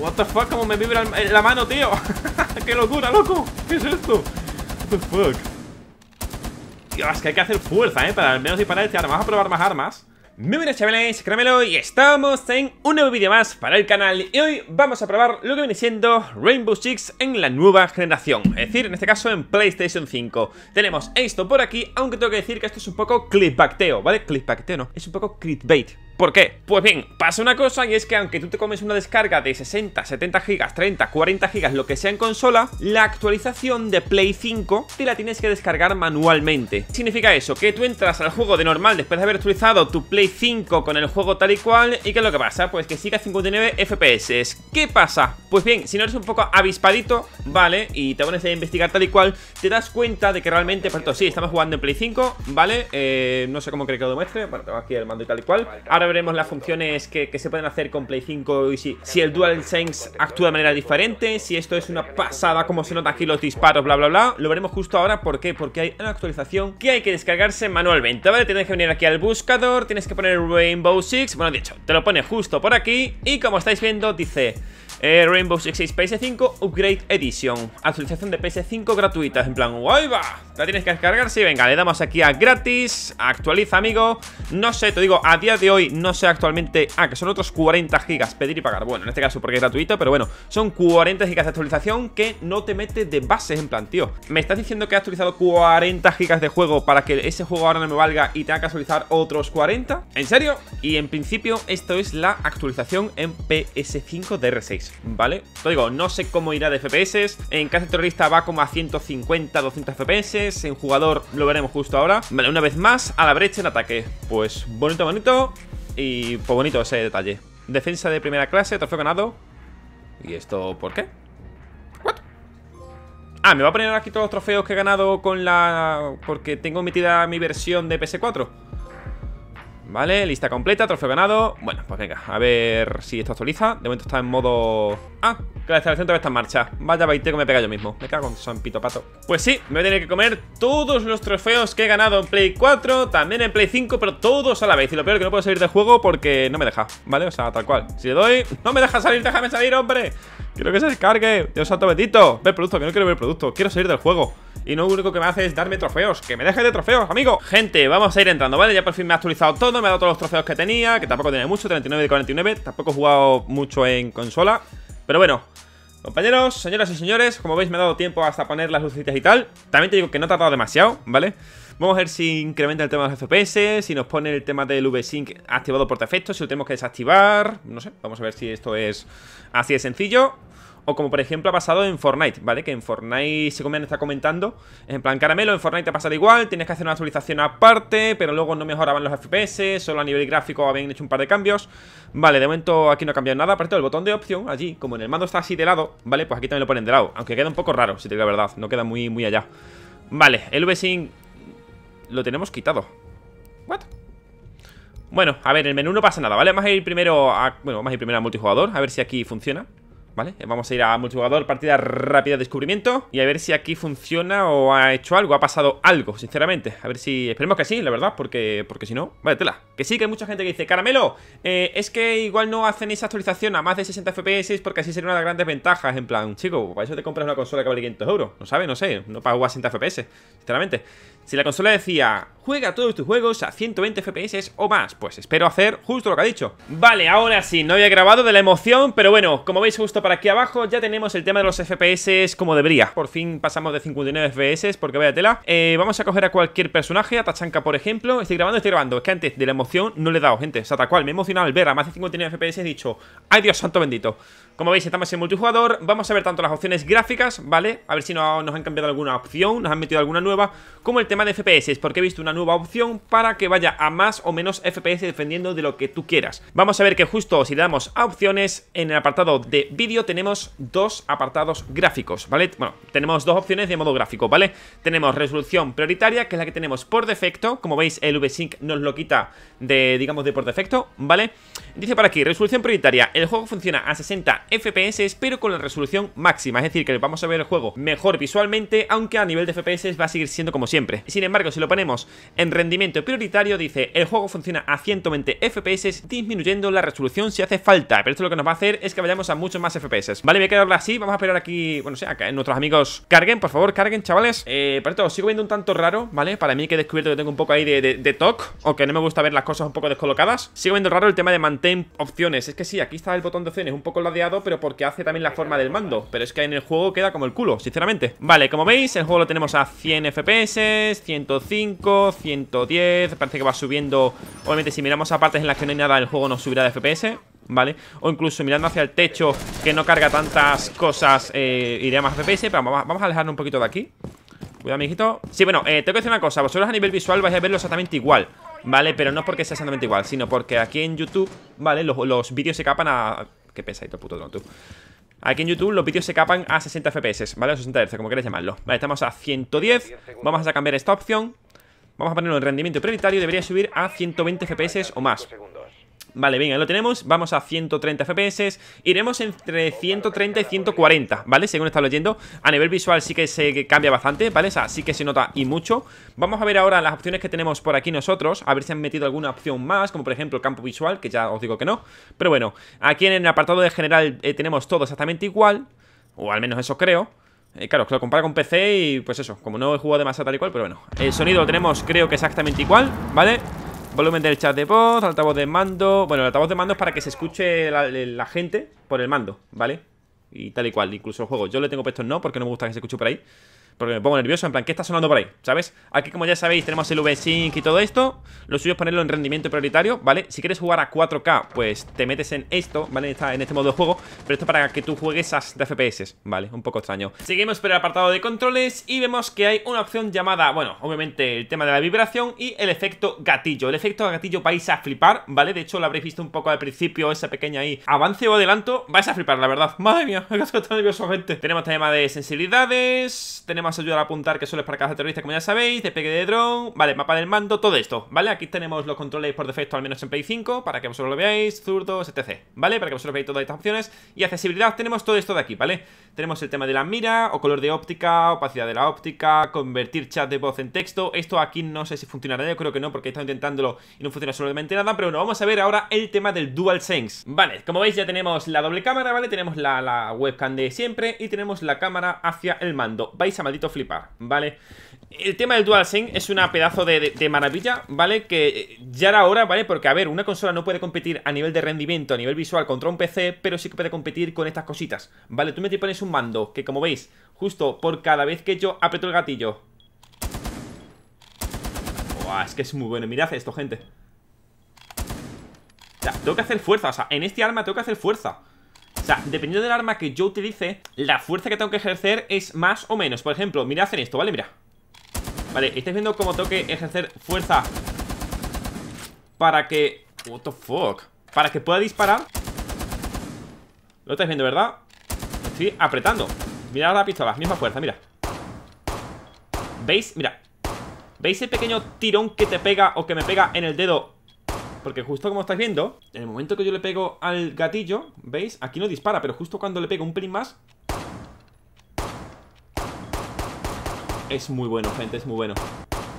What the fuck, como me vibra la mano, tío Qué locura, loco ¿Qué es esto? What the Dios, es que hay que hacer fuerza, eh Para al menos disparar este arma Vamos a probar más armas muy buenas chavales, Caramelo y estamos en un nuevo vídeo más para el canal y hoy vamos a probar lo que viene siendo Rainbow Six en la nueva generación, es decir, en este caso en PlayStation 5. Tenemos esto por aquí, aunque tengo que decir que esto es un poco clipbacteo, ¿vale? Clipbacteo no, es un poco clickbait, ¿Por qué? Pues bien, pasa una cosa y es que aunque tú te comes una descarga de 60, 70 gigas, 30, 40 gigas, lo que sea en consola, la actualización de Play 5 te la tienes que descargar manualmente. Significa eso, que tú entras al juego de normal después de haber actualizado tu Play 5 con el juego tal y cual y que lo que pasa, pues que siga 59 FPS. ¿Qué pasa? Pues bien, si no eres un poco avispadito, vale, y te pones a investigar tal y cual, te das cuenta de que realmente, por sí, estamos jugando en Play 5, vale, eh, no sé cómo creo que lo demuestre, bueno, tengo aquí el mando y tal y cual. Ahora veremos las funciones que, se pueden hacer con Play 5 y si, si el DualSense actúa de manera diferente, si esto es una pasada, como se nota aquí los disparos, bla, bla, bla. Lo veremos justo ahora, ¿por qué? Porque hay una actualización que hay que descargarse manualmente, ¿vale? Tienes que venir aquí al buscador, tienes que poner Rainbow Six, bueno, de hecho, te lo pone justo por aquí y como estáis viendo dice... Eh, Rainbow Six ps 5 Upgrade Edition Actualización de PS5 gratuita En plan, guay va, la tienes que descargar Sí, venga, le damos aquí a gratis Actualiza, amigo No sé, te digo, a día de hoy no sé actualmente Ah, que son otros 40 gigas, pedir y pagar Bueno, en este caso porque es gratuito, pero bueno Son 40 gigas de actualización que no te mete de bases, En plan, tío, me estás diciendo que has actualizado 40 gigas de juego Para que ese juego ahora no me valga y tenga que actualizar otros 40 ¿En serio? Y en principio esto es la actualización en PS5 de R6 ¿vale? Te digo, no sé cómo irá de FPS. En casa terrorista va como a 150, 200 FPS. En jugador lo veremos justo ahora. Vale, una vez más, a la brecha en ataque. Pues bonito, bonito. Y pues bonito ese detalle. Defensa de primera clase, trofeo ganado. ¿Y esto por qué? Ah, me va a poner aquí todos los trofeos que he ganado con la... Porque tengo metida mi versión de PS4. Vale, lista completa, trofeo ganado Bueno, pues venga, a ver si esto actualiza De momento está en modo... Ah, que la instalación todavía está en marcha Vaya baiteco que me pega yo mismo Me cago en San Pito Pato Pues sí, me voy a tener que comer todos los trofeos que he ganado en Play 4 También en Play 5, pero todos a la vez Y lo peor es que no puedo salir del juego porque no me deja ¿Vale? O sea, tal cual Si le doy, no me deja salir, déjame salir, hombre Quiero que se descargue, Dios santo bendito Ver producto, que no quiero ver producto Quiero salir del juego y lo único que me hace es darme trofeos. ¡Que me dejes de trofeos, amigo! Gente, vamos a ir entrando, ¿vale? Ya por fin me ha actualizado todo, me ha dado todos los trofeos que tenía, que tampoco tenía mucho, 39 de 49, tampoco he jugado mucho en consola, pero bueno... Compañeros, señoras y señores, como veis me ha dado tiempo hasta poner las lucecitas y tal También te digo que no he tardado demasiado, ¿vale? Vamos a ver si incrementa el tema de los FPS, si nos pone el tema del v VSync activado por defecto, si lo tenemos que desactivar, no sé, vamos a ver si esto es así de sencillo o como por ejemplo ha pasado en Fortnite, ¿vale? Que en Fortnite según me han estado comentando. En plan, caramelo, en Fortnite te pasado igual, tienes que hacer una actualización aparte, pero luego no mejoraban los FPS, solo a nivel gráfico habían hecho un par de cambios. Vale, de momento aquí no ha cambiado nada, aparte el botón de opción, allí, como en el mando está así de lado, ¿vale? Pues aquí también lo ponen de lado. Aunque queda un poco raro, si te digo la verdad. No queda muy, muy allá. Vale, el V-Sync lo tenemos quitado. ¿What? Bueno, a ver, el menú no pasa nada, ¿vale? Vamos a ir primero a... Bueno, vamos a ir primero a multijugador, a ver si aquí funciona. Vamos a ir a multijugador, partida rápida de descubrimiento Y a ver si aquí funciona o ha hecho algo, ha pasado algo, sinceramente A ver si... esperemos que sí, la verdad, porque porque si no... Vale, tela Que sí, que hay mucha gente que dice Caramelo, eh, es que igual no hacen esa actualización a más de 60 FPS Porque así sería una de las grandes ventajas En plan, chico, para eso te compras una consola que vale 500 euros No sabe, no sé, no pago a 60 FPS Sinceramente Si la consola decía, juega todos tus juegos a 120 FPS o más Pues espero hacer justo lo que ha dicho Vale, ahora sí, no había grabado de la emoción Pero bueno, como veis justo para aquí abajo ya tenemos el tema de los FPS como debería. Por fin pasamos de 59 FPS, porque vaya tela. Eh, vamos a coger a cualquier personaje, a Tachanka, por ejemplo. Estoy grabando, estoy grabando. Es que antes de la emoción no le he dado, gente. O sea, tal cual, me he emocionado al ver a más de 59 FPS he dicho, ¡ay Dios santo bendito! Como veis, estamos en multijugador. Vamos a ver tanto las opciones gráficas, ¿vale? A ver si no nos han cambiado alguna opción, nos han metido alguna nueva, como el tema de FPS, porque he visto una nueva opción para que vaya a más o menos FPS dependiendo de lo que tú quieras. Vamos a ver que justo si le damos a opciones, en el apartado de vídeo tenemos dos apartados gráficos, ¿vale? Bueno, tenemos dos opciones de modo gráfico, ¿vale? Tenemos resolución prioritaria, que es la que tenemos por defecto. Como veis, el VSync nos lo quita de, digamos, de por defecto, ¿vale? Dice para aquí, resolución prioritaria. El juego funciona a 60 FPS, pero con la resolución máxima. Es decir, que vamos a ver el juego mejor visualmente, aunque a nivel de FPS va a seguir siendo como siempre. Sin embargo, si lo ponemos en rendimiento prioritario, dice, el juego funciona a 120 FPS, disminuyendo la resolución si hace falta. Pero esto lo que nos va a hacer es que vayamos a mucho más FPS Vale, voy a quedarla así, vamos a esperar aquí Bueno, o sea, que nuestros amigos carguen, por favor, carguen, chavales eh, Para todo, sigo viendo un tanto raro, ¿vale? Para mí que he descubierto que tengo un poco ahí de, de, toque O que no me gusta ver las cosas un poco descolocadas Sigo viendo raro el tema de mantén opciones Es que sí, aquí está el botón de opciones un poco ladeado Pero porque hace también la forma del mando Pero es que en el juego queda como el culo, sinceramente Vale, como veis, el juego lo tenemos a 100 FPS 105, 110 Parece que va subiendo Obviamente si miramos a partes en las que no hay nada El juego no subirá de FPS ¿vale? O incluso mirando hacia el techo que no carga tantas cosas, eh, iré más FPS. Pero vamos, a alejarnos un poquito de aquí. Cuidado, amiguito. Sí, bueno, eh, tengo que decir una cosa. Vosotros a nivel visual vais a verlo exactamente igual. ¿Vale? Pero no es porque sea exactamente igual, sino porque aquí en YouTube, ¿vale? Los, vídeos se capan a... Qué pesadito, puto dron, tú. Aquí en YouTube los vídeos se capan a 60 FPS, ¿vale? O 60 Hz, como queréis llamarlo. Vale, estamos a 110. Vamos a cambiar esta opción. Vamos a ponerlo en rendimiento prioritario. Debería subir a 120 FPS o más. Vale, venga, lo tenemos, vamos a 130 FPS Iremos entre 130 y 140, ¿vale? Según está leyendo A nivel visual sí que se cambia bastante, ¿vale? O sea, sí que se nota y mucho Vamos a ver ahora las opciones que tenemos por aquí nosotros A ver si han metido alguna opción más, como por ejemplo el campo visual Que ya os digo que no Pero bueno, aquí en el apartado de general eh, tenemos todo exactamente igual O al menos eso creo eh, Claro, que lo compara con PC y pues eso, como no he jugado demasiado tal y cual, pero bueno El sonido lo tenemos creo que exactamente igual, ¿vale? Volumen del chat de voz, altavoz de mando. Bueno, el altavoz de mando es para que se escuche la, gente por el mando, ¿vale? Y tal y cual, incluso el juego. Yo le tengo puesto no, porque no me gusta que se escuche por ahí. Porque me pongo nervioso, en plan, ¿qué está sonando por ahí? ¿Sabes? Aquí, como ya sabéis, tenemos el v V-Sync y todo esto Lo suyo es ponerlo en rendimiento prioritario, ¿vale? Si quieres jugar a 4K, pues te metes en esto, ¿vale? Está en este modo de juego Pero esto para que tú juegues a FPS, ¿vale? Un poco extraño Seguimos por el apartado de controles y vemos que hay una opción llamada, bueno, obviamente el tema de la vibración y el efecto gatillo El efecto gatillo vais a flipar, ¿vale? De hecho, lo habréis visto un poco al principio, esa pequeña ahí Avance o adelanto, vais a flipar, la verdad Madre mía, me tan nervioso, gente Tenemos tema de sensibilidades, tenemos más ayudar a apuntar que solo es para cajas terroristas, como ya sabéis, despegue de drone, vale, mapa del mando, todo esto, ¿vale? Aquí tenemos los controles por defecto al menos en Play 5, para que vosotros lo veáis, zurdos, etc, ¿vale? Para que vosotros veáis todas estas opciones y accesibilidad, tenemos todo esto de aquí, ¿vale? Tenemos el tema de la mira, o color de óptica, opacidad de la óptica, convertir chat de voz en texto, esto aquí no sé si funcionará, yo creo que no, porque he estado intentándolo y no funciona absolutamente nada, pero bueno, vamos a ver ahora el tema del dual sense ¿vale? Como veis ya tenemos la doble cámara, ¿vale? Tenemos la, la webcam de siempre y tenemos la cámara hacia el mando, vais a Madrid flipar, ¿vale? El tema del DualSense es una pedazo de, maravilla, ¿vale? Que eh, ya era hora, ¿vale? Porque, a ver, una consola no puede competir a nivel de rendimiento, a nivel visual contra un PC, pero sí que puede competir con estas cositas, ¿vale? Tú me te pones un mando, que como veis, justo por cada vez que yo aprieto el gatillo... es que es muy bueno, mirad esto, gente. tengo que hacer fuerza, o sea, en este arma tengo que hacer fuerza sea, dependiendo del arma que yo utilice La fuerza que tengo que ejercer es más o menos Por ejemplo, mira hacen esto, ¿vale? Mira Vale, estáis viendo cómo tengo que ejercer fuerza Para que... What the fuck Para que pueda disparar Lo estáis viendo, ¿verdad? Estoy apretando mira la pistola, misma fuerza, mira ¿Veis? Mira ¿Veis el pequeño tirón que te pega o que me pega en el dedo porque justo como estáis viendo, en el momento que yo le pego al gatillo, ¿veis? Aquí no dispara, pero justo cuando le pego un pelín más... Es muy bueno, gente, es muy bueno.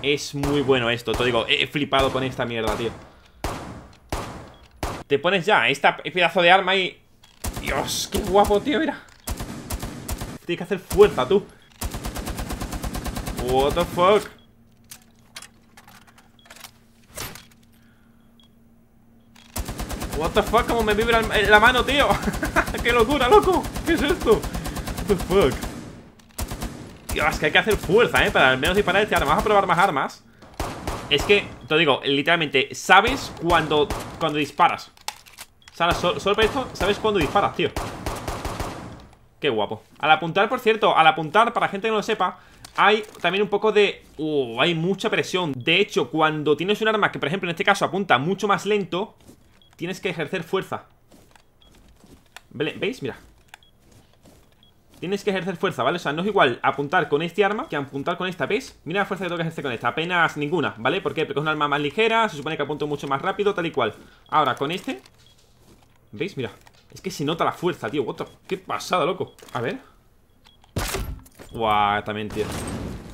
Es muy bueno esto, te digo, he flipado con esta mierda, tío. Te pones ya esta pedazo de arma y... Dios, qué guapo, tío, mira. Tienes que hacer fuerza, tú. What the fuck. What the fuck, cómo me vibra la mano, tío Qué locura, loco ¿Qué es esto? What the Dios, que hay que hacer fuerza, eh Para al menos disparar este arma Vamos a probar más armas Es que, te digo, literalmente Sabes cuando, cuando disparas solo, solo para esto Sabes cuando disparas, tío Qué guapo Al apuntar, por cierto Al apuntar, para gente que no lo sepa hay también un poco de... Uh, hay mucha presión. De hecho, cuando tienes un arma que, por ejemplo, en este caso apunta mucho más lento, Tienes que ejercer fuerza ¿Veis? Mira Tienes que ejercer fuerza, ¿vale? O sea, no es igual apuntar con este arma que apuntar con esta, ¿veis? Mira la fuerza que tengo que ejercer con esta, apenas ninguna, ¿vale? Porque es un arma más ligera, se supone que apunto mucho más rápido, tal y cual Ahora, con este ¿Veis? Mira Es que se nota la fuerza, tío, Qué pasada, loco A ver Guau, también, tío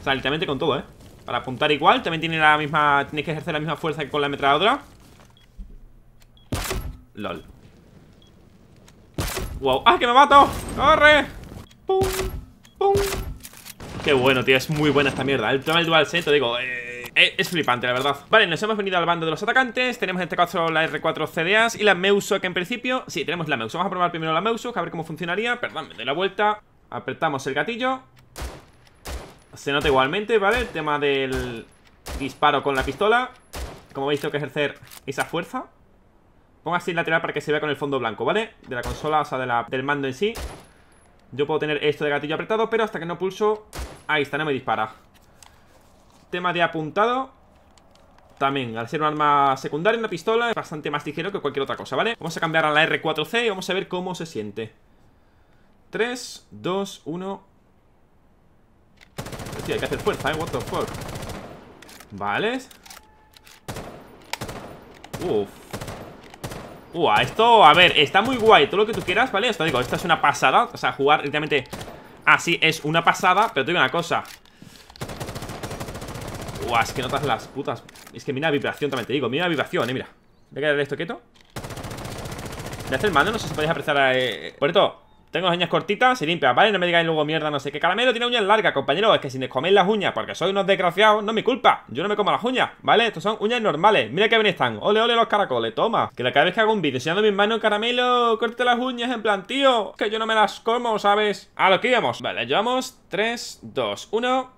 O sea, literalmente con todo, ¿eh? Para apuntar igual, también tiene la misma Tienes que ejercer la misma fuerza que con la ametralladora LOL Wow, ¡ah, que me mato! ¡Corre! ¡Pum! ¡Pum! Qué bueno, tío, es muy buena esta mierda El tema del dual set, te digo, eh, eh, es flipante, la verdad Vale, nos hemos venido al bando de los atacantes Tenemos en este caso la R4 CDAs y la Meuso que en principio... Sí, tenemos la Meuso Vamos a probar primero la Meuso, a ver cómo funcionaría Perdón, me doy la vuelta Apretamos el gatillo Se nota igualmente, ¿vale? El tema del disparo con la pistola Como veis, tengo que ejercer esa fuerza Pongo así el lateral para que se vea con el fondo blanco, ¿vale? De la consola, o sea, del mando en sí Yo puedo tener esto de gatillo apretado Pero hasta que no pulso, ahí está, no me dispara Tema de apuntado También, al ser un arma secundaria, una pistola Es bastante más ligero que cualquier otra cosa, ¿vale? Vamos a cambiar a la R4C y vamos a ver cómo se siente 3, 2, 1 Hostia, hay que hacer fuerza, ¿eh? What the fuck Vale Uf Uah, esto, a ver, está muy guay Todo lo que tú quieras, ¿vale? Esto digo, esta es una pasada O sea, jugar directamente así es una pasada Pero te digo una cosa Uah, es que notas las putas Es que mira la vibración, también te digo Mira la vibración, eh, mira Voy a quedar esto quieto Me hace el mando? No sé si podéis apreciar a, eh, eh, Por esto tengo uñas cortitas y limpias, ¿vale? No me digáis luego mierda, no sé qué. Caramelo tiene uñas largas, compañero. Es que si les coméis las uñas porque soy unos desgraciados, no es mi culpa. Yo no me como las uñas, ¿vale? Estos son uñas normales. Mira que bien están. Ole, ole los caracoles, toma. Que la cada vez que hago un vídeo enseñando mis manos, caramelo, corte las uñas en plan, tío. Que yo no me las como, ¿sabes? A lo que íbamos. Vale, llevamos 3, 2, 1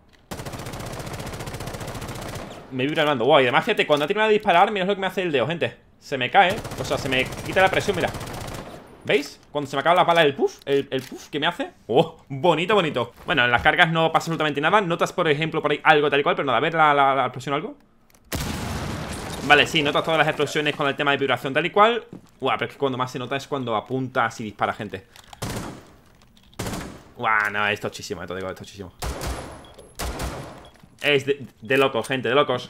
me vibra el mando. Wow, y además, fíjate, cuando tiene una de disparar, mira lo que me hace el dedo, gente. Se me cae, o sea, se me quita la presión, mira. ¿Veis? Cuando se me acaba la pala el puff el, el, puff que me hace ¡Oh! Bonito, bonito Bueno, en las cargas no pasa absolutamente nada Notas, por ejemplo, por ahí algo tal y cual Pero nada, a ver la, la, explosión algo Vale, sí, notas todas las explosiones con el tema de vibración tal y cual Buah, pero es que cuando más se nota es cuando apuntas y dispara gente Buah, no, es tochísimo, esto eh, digo, es tochísimo Es de, de locos, gente, de locos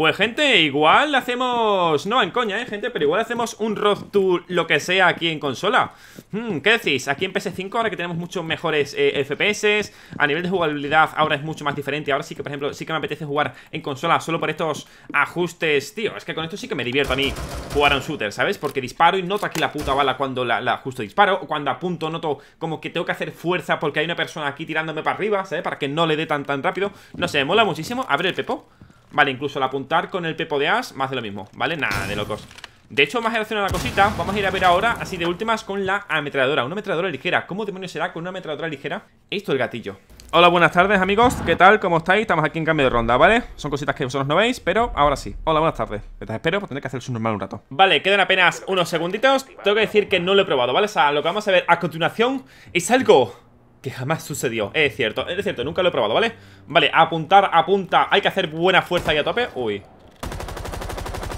pues gente, igual hacemos... No, en coña, eh, gente Pero igual hacemos un Road Tour, lo que sea aquí en consola hmm, ¿Qué decís? Aquí en PS5 ahora que tenemos muchos mejores eh, FPS A nivel de jugabilidad ahora es mucho más diferente Ahora sí que, por ejemplo, sí que me apetece jugar en consola Solo por estos ajustes, tío Es que con esto sí que me divierto a mí jugar a un shooter, ¿sabes? Porque disparo y noto aquí la puta bala cuando la, justo disparo O Cuando apunto noto como que tengo que hacer fuerza Porque hay una persona aquí tirándome para arriba, ¿sabes? Para que no le dé tan tan rápido No sé, mola muchísimo Abre el pepo Vale, incluso al apuntar con el pepo de as, más de lo mismo, ¿vale? Nada de locos de hecho, más relacionada a la cosita, vamos a ir a ver ahora, así de últimas, con la ametralladora, una ametralladora ligera. ¿Cómo demonios será con una ametralladora ligera esto el gatillo? Hola, buenas tardes amigos, ¿qué tal? ¿Cómo estáis? Estamos aquí en cambio de ronda, ¿vale? Son cositas que vosotros no veis, pero ahora sí. Hola, buenas tardes. espero, pues tendré que hacer su normal un rato. Vale, quedan apenas unos segunditos. Tengo que decir que no lo he probado, ¿vale? O sea, lo que vamos a ver a continuación es algo que jamás sucedió. Es cierto, es cierto, nunca lo he probado, ¿vale? Vale, apuntar, apunta. Hay que hacer buena fuerza ahí a tope. Uy.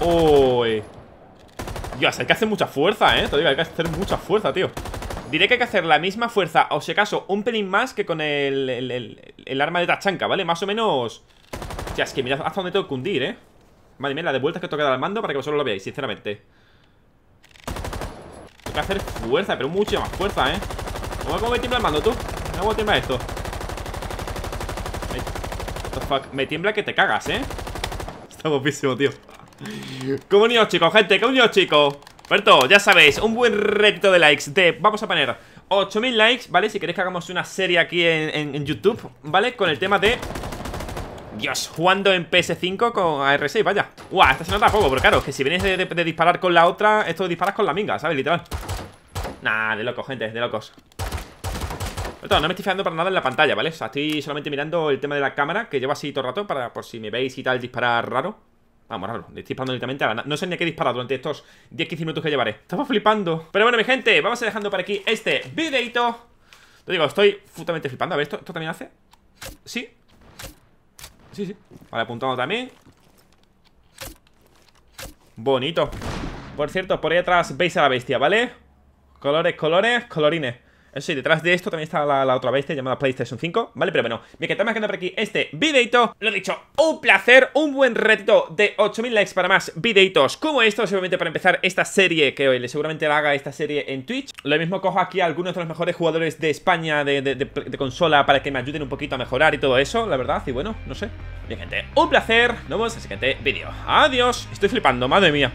Uy. Dios, hay que hacer mucha fuerza, ¿eh? todavía hay que hacer mucha fuerza, tío. Diré que hay que hacer la misma fuerza, o si acaso, un pelín más que con el, el, arma de tachanca, ¿vale? Más o menos... O es que mira hasta donde tengo que hundir, ¿eh? Madre mía, la de vueltas que tengo que dar al mando para que vosotros lo veáis, sinceramente. Tengo que hacer fuerza, pero mucha más fuerza, ¿eh? ¿Cómo, me tiembla el mando, tú? No voy a esto. Me tiembla que te cagas, ¿eh? Está guapísimo, tío. ¡Cómo niños chicos, gente, cómo niños chicos. Puerto, ya sabéis, un buen reto de likes. vamos a poner 8000 likes, ¿vale? Si queréis que hagamos una serie aquí en, YouTube, ¿vale? Con el tema de Dios, jugando en PS5 con AR6, vaya Guau, esta se nota poco, pero claro, que si vienes de, de disparar con la otra Esto disparas con la minga, ¿sabes? Literal Nah, de locos, gente, de locos no, me estoy fijando para nada en la pantalla, ¿vale? O sea, estoy solamente mirando el tema de la cámara Que llevo así todo el rato para por si me veis y tal disparar raro Vamos, raro, estoy disparando directamente a la... No sé ni a qué disparar durante estos 10-15 minutos que llevaré Estamos flipando Pero bueno, mi gente, vamos a dejando por aquí este videito Te digo, estoy justamente flipando A ver, ¿esto, esto también hace? Sí Sí, sí Vale, apuntando también Bonito Por cierto, por ahí atrás veis a la bestia, ¿vale? Colores, colores, colorines sí, detrás de esto también está la, otra bestia llamada PlayStation 5, ¿vale? Pero bueno, me que quedando por aquí este videito. Lo he dicho, un placer, un buen reto de 8000 likes para más videitos como estos, seguramente para empezar esta serie que hoy seguramente haga esta serie en Twitch. Lo mismo cojo aquí a algunos de los mejores jugadores de España de, consola para que me ayuden un poquito a mejorar y todo eso, la verdad, y bueno, no sé. Bien, gente, un placer, nos vemos en el siguiente vídeo. Adiós, estoy flipando, madre mía.